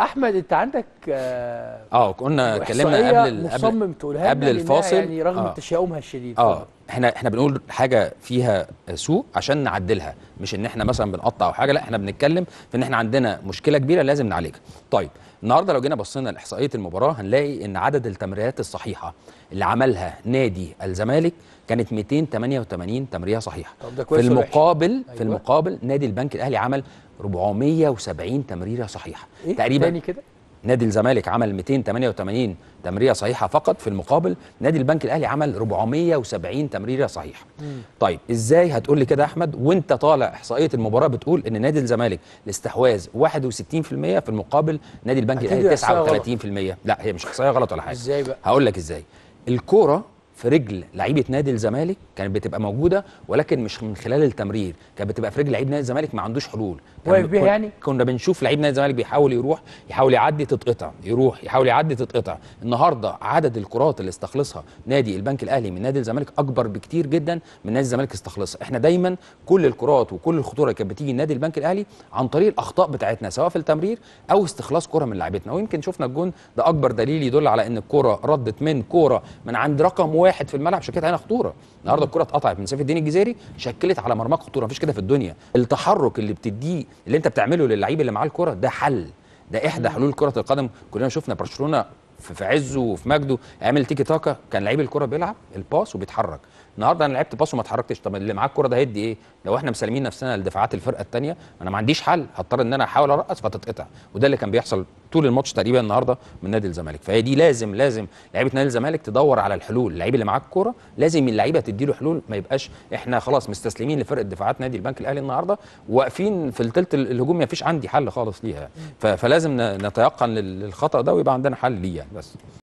احمد انت عندك اه قلنا اتكلمنا قبل قبل قبل الفاصل يعني رغم آه. تشاؤمها الشديد اه احنا احنا بنقول حاجه فيها سوء عشان نعدلها مش ان احنا مثلا بنقطع او حاجه لا احنا بنتكلم في ان احنا عندنا مشكله كبيره لازم نعالجها طيب النهارده لو جينا بصينا لاحصائيه المباراه هنلاقي ان عدد التمريرات الصحيحه اللي عملها نادي الزمالك كانت 288 تمريره صحيحه طب ده كويس في المقابل أيوة. في المقابل نادي البنك الاهلي عمل 470 تمريره صحيحه إيه؟ تقريبا كده نادي الزمالك عمل 288 تمريره صحيحه فقط في المقابل نادي البنك الاهلي عمل 470 تمريره صحيحه مم. طيب ازاي هتقول لي كده احمد وانت طالع احصائيه المباراه بتقول ان نادي الزمالك الاستحواذ 61% في المقابل نادي البنك الاهلي 39% لا هي مش احصائيه غلط ولا حاجه ازاي بقى هقول لك ازاي الكوره في رجل لعيبه نادي الزمالك كانت بتبقى موجوده ولكن مش من خلال التمرير كانت بتبقى في رجل لعيب نادي الزمالك ما عندوش حلول واقف بيها يعني كنا بنشوف لعيب نادي الزمالك بيحاول يروح يحاول يعدي تتقطع يروح يحاول يعدي تتقطع النهارده عدد الكرات اللي استخلصها نادي البنك الاهلي من نادي الزمالك اكبر بكتير جدا من نادي الزمالك استخلصها احنا دايما كل الكرات وكل الخطوره اللي كانت بتيجي لنادي البنك الاهلي عن طريق الاخطاء بتاعتنا سواء في التمرير او استخلاص كره من لعيبتنا ويمكن شفنا الجون ده اكبر دليل يدل على ان الكره ردت من كره من عند رقم واحد في الملعب شكلت علينا خطوره النهارده الكره اتقطعت من سيف الدين الجزيري شكلت على مرماك خطوره مفيش كده في الدنيا التحرك اللي بتديه اللي انت بتعمله للعيب اللي معاه الكره ده حل ده احدى حلول كره القدم كلنا شفنا برشلونه في عزه وفي مجده عامل تيكي تاكا كان لعيب الكره بيلعب الباس وبيتحرك النهارده انا لعبت باس وما اتحركتش طب اللي معاه الكره ده هيدي ايه لو احنا مسلمين نفسنا لدفاعات الفرقه الثانيه انا ما عنديش حل هضطر ان انا احاول ارقص فتتقطع وده اللي كان بيحصل طول الماتش تقريبا النهارده من نادي الزمالك فهي دي لازم لازم لعيبه نادي الزمالك تدور على الحلول اللعيب اللي معاه الكوره لازم اللعيبه تدي له حلول ما يبقاش احنا خلاص مستسلمين لفرقه دفاعات نادي البنك الاهلي النهارده واقفين في الثلث الهجوم ما فيش عندي حل خالص ليها فلازم نتيقن للخطا ده ويبقى عندنا حل ليه يعني بس